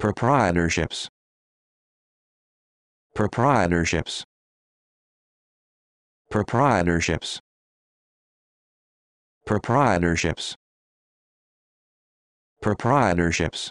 proprietorships proprietorships proprietorships proprietorships proprietorships